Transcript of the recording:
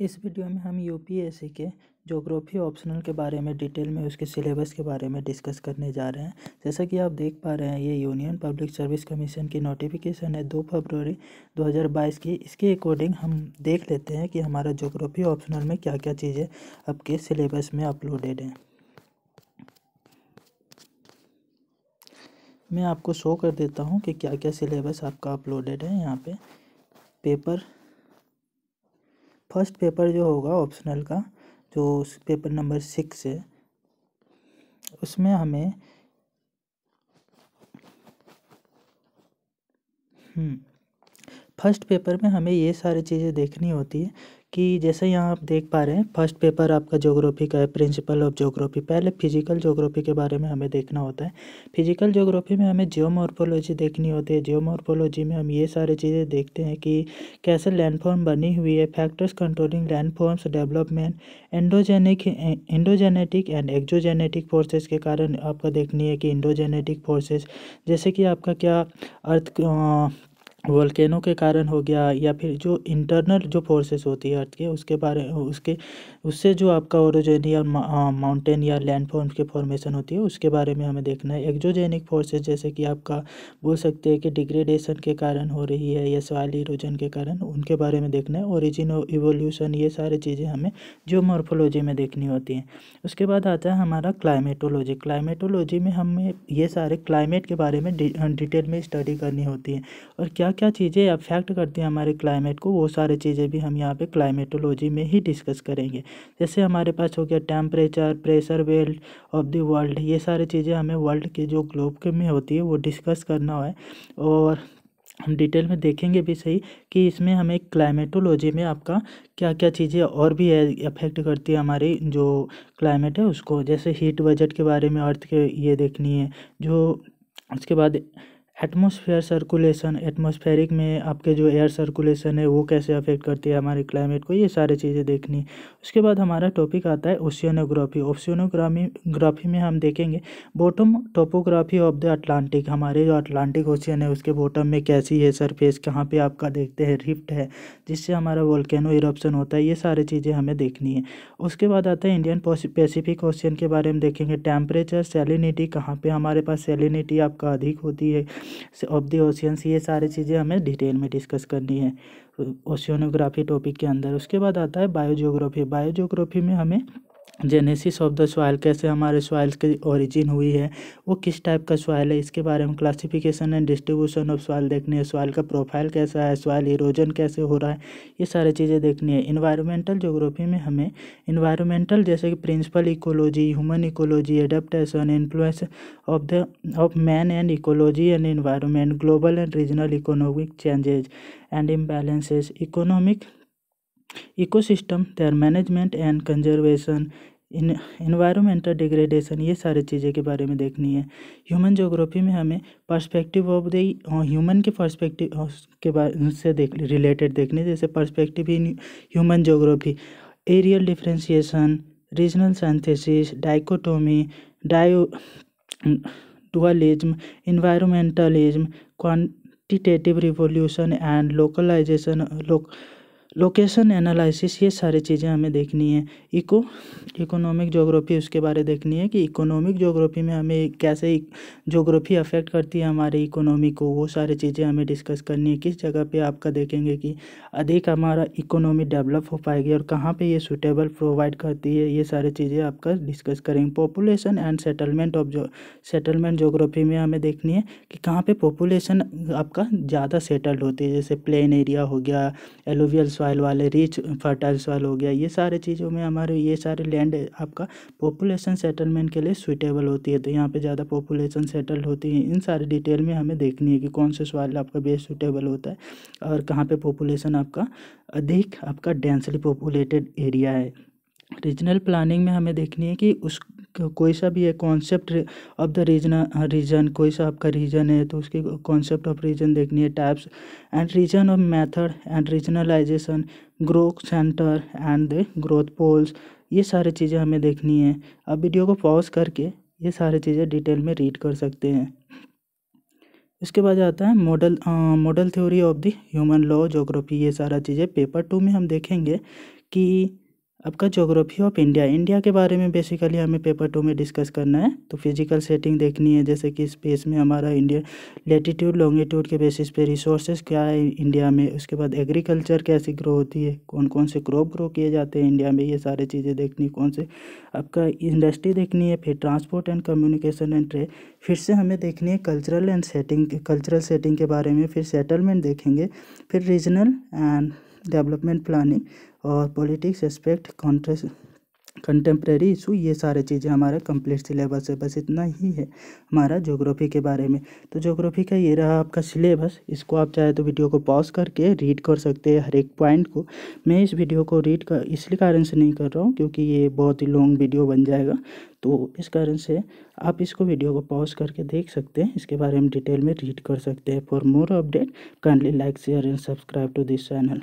इस वीडियो में हम यू के जोग्राफ़ी ऑप्शनल के बारे में डिटेल में उसके सिलेबस के बारे में डिस्कस करने जा रहे हैं जैसा कि आप देख पा रहे हैं ये यूनियन पब्लिक सर्विस कमीशन की नोटिफिकेशन है दो फरवरी 2022 की इसके अकॉर्डिंग हम देख लेते हैं कि हमारा जोग्राफ़ी ऑप्शनल में क्या क्या चीज़ें आपके सिलेबस में अपलोडेड हैं मैं आपको शो कर देता हूँ कि क्या क्या सिलेबस आपका अपलोडेड है यहाँ पे पेपर फर्स्ट पेपर जो होगा ऑप्शनल का जो पेपर नंबर सिक्स है उसमें हमें हम्म, फर्स्ट पेपर में हमें ये सारी चीज़ें देखनी होती है कि जैसे यहाँ आप देख पा रहे हैं फर्स्ट पेपर आपका जोग्राफ़ी का है प्रिंसिपल ऑफ ज्योग्राफी पहले फिजिकल जोग्राफ़ी के बारे में हमें देखना होता है फिजिकल जोग्राफ़ी में हमें जियोमोर्फोलॉजी देखनी होती है जियोमोर्फोलॉजी में हम ये सारी चीज़ें देखते हैं कि कैसे लैंडफॉर्म बनी हुई है factors controlling landforms development endogenic endogenetic and exogenetic forces के कारण आपका देखनी है कि इंडोजेनेटिक फोर्सेज जैसे कि आपका क्या अर्थ वोल्केनो के कारण हो गया या फिर जो इंटरनल जो फोर्सेस होती है अर्थ के उसके बारे उसके उससे जो आपका या माउंटेन या लैंडफॉर्म के फॉर्मेशन होती है उसके बारे में हमें देखना है एक्जोजेनिक फोर्सेस जैसे कि आपका बोल सकते हैं कि डिग्रेडेशन के कारण हो रही है या सॉइल इरोजन के कारण उनके बारे में देखना है ओरिजिन इवोल्यूशन ये सारी चीज़ें हमें जो मॉर्फोलॉजी में देखनी होती हैं उसके बाद आता है हमारा क्लाइमेटोलॉजी क्लाइमेटोलॉजी में हमें ये सारे क्लाइमेट के बारे में डिटेल में स्टडी करनी होती है और क्या क्या चीज़ें अफेक्ट करती हैं हमारे क्लाइमेट को वो सारी चीज़ें भी हम यहाँ पे क्लाइमेटोलॉजी में ही डिस्कस करेंगे जैसे हमारे पास हो गया temperature pressure belt of the world ये सारी चीज़ें हमें वर्ल्ड के जो ग्लोब के में होती है वो डिस्कस करना है और हम डिटेल में देखेंगे भी सही कि इसमें हमें क्लाइमेटोलॉजी में आपका क्या क्या चीज़ें और भी अफेक्ट करती है हमारी जो क्लाइमेट है उसको जैसे हीट बजट के बारे में अर्थ के ये देखनी है जो उसके बाद एटमोसफेयर सर्कुलेशन एटमोसफेरिक में आपके जो एयर सर्कुलेशन है वो कैसे अफेक्ट करती है हमारे क्लाइमेट को ये सारी चीज़ें देखनी उसके बाद हमारा टॉपिक आता है ओशियनोग्राफी ओशियनोग्रामी ग्राफी में हम देखेंगे bottom topography of the Atlantic हमारे जो अटलांटिक ओशियन है उसके बॉटम में कैसी है सरफेस कहाँ पर आपका देखते हैं रिफ्ट है जिससे हमारा वोल्केनो इरप्शन होता है ये सारी चीज़ें हमें देखनी है उसके बाद आता है इंडियन पैसिफिक ओशियन के बारे में देखेंगे टेम्परेचर सेलिनिटी कहाँ पर हमारे पास सेलिनिटी आपका अधिक होती है ऑफ द ओशियंस ये सारी चीज़ें हमें डिटेल में डिस्कस करनी है ओशियोनोग्राफी टॉपिक के अंदर उसके बाद आता है बायोजियोग्राफी बायोजियोग्राफी में हमें जेनेसिस ऑफ द सॉइल कैसे हमारे सॉइल की ओरिजिन हुई है वो किस टाइप का सॉइल है इसके बारे में classification and distribution of soil देखनी है सॉइल का प्रोफाइल कैसा है सॉइल इरोजन कैसे हो रहा है ये सारी चीज़ें देखनी है इन्वायरमेंटल जोग्राफी में हमें इन्वायरमेंटल जैसे कि principle ecology human ecology adaptation influence of the of man and ecology and environment global and regional economic changes and imbalances economic ecosystem their management and conservation in environmental degradation ये सारी चीज़ें के बारे में देखनी है ह्यूमन जोग्राफी में हमें पर्सपेक्टिव ऑफ द ह्यूमन के पर्सपेक्टिव के बारे से देख रिलेटेड देखने जैसे perspective in human geography areal differentiation regional synthesis dichotomy डायो dualism environmentalism quantitative revolution and localization लोक लोकेशन एनालिसिस ये सारी चीज़ें हमें देखनी है इको इकोनॉमिक ज्योग्राफी उसके बारे देखनी है कि इकोनॉमिक जोग्राफ़ी में हमें कैसे जोग्राफ़ी अफेक्ट करती है हमारी इकोनॉमी को वो सारी चीज़ें हमें डिस्कस करनी है किस जगह पे आपका देखेंगे कि अधिक हमारा इकोनॉमी डेवलप हो पाएगी और कहाँ पर ये सुटेबल प्रोवाइड करती है ये सारी चीज़ें आपका डिस्कस करेंगे पॉपुलेशन एंड सेटलमेंट ऑफ जो सेटलमेंट जोग्राफ़ी में हमें देखनी है कि कहाँ पर पॉपुलेशन आपका ज़्यादा सेटल्ड होती है जैसे प्लेन एरिया हो गया एलोवियल सॉइल वाले रिच फर्टाइल सॉइल हो गया ये सारे चीज़ों में हमारे ये सारे लैंड आपका पॉपुलेशन सेटलमेंट के लिए सुइटेबल होती है तो यहाँ पे ज़्यादा पॉपुलेशन सेटल होती है इन सारे डिटेल में हमें देखनी है कि कौन से सॉइल आपका बेस्ट सुइटेबल होता है और कहाँ पर पॉपुलेशन आपका अधिक आपका डेंसली पॉपुलेटेड एरिया है रीजनल प्लानिंग में हमें देखनी है कि उस कोई सा भी है concept of the region region कोई सा आपका रीजन है तो उसके कॉन्सेप्ट ऑफ रीजन देखनी है types and region of method and regionalization growth centre and the growth poles ये सारी चीज़ें हमें देखनी है अब वीडियो को पॉज करके ये सारे चीज़ें डिटेल में रीड कर सकते हैं इसके बाद आता है model model theory of the human law geography ये सारा चीज़ें पेपर टू में हम देखेंगे कि आपका जोग्राफी ऑफ इंडिया इंडिया के बारे में बेसिकली हमें पेपर टू में डिस्कस करना है तो फिजिकल सेटिंग देखनी है जैसे कि स्पेस में हमारा इंडिया लेटीट्यूड लॉन्गिट्यूड के बेसिस पे रिसोर्सेज क्या है इंडिया में उसके बाद एग्रीकल्चर कैसी ग्रो होती है कौन कौन से क्रॉप ग्रो किए जाते हैं इंडिया में ये सारी चीज़ें देखनी कौन से आपका इंडस्ट्री देखनी है फिर transport and communication and trade फिर से हमें देखनी है cultural and setting cultural setting के बारे में फिर सेटलमेंट देखेंगे फिर रीजनल एंड डेवलपमेंट प्लानिंग और पॉलिटिक्स एस्पेक्ट कॉन्ट्रेस कंटेम्प्रेरी इशू ये सारे चीज़ें हमारा कंप्लीट सिलेबस है बस इतना ही है हमारा जोग्राफ़ी के बारे में तो जोग्राफ़ी का ये रहा आपका सिलेबस इसको आप चाहे तो वीडियो को पॉज करके रीड कर सकते हैं हर एक पॉइंट को मैं इस वीडियो को रीड कर इसलिए कारण से नहीं कर रहा हूँ क्योंकि ये बहुत ही लॉन्ग वीडियो बन जाएगा तो इस कारण से आप इसको वीडियो को पॉज करके देख सकते हैं इसके बारे में डिटेल में रीड कर सकते हैं for more update kindly like share and subscribe to this channel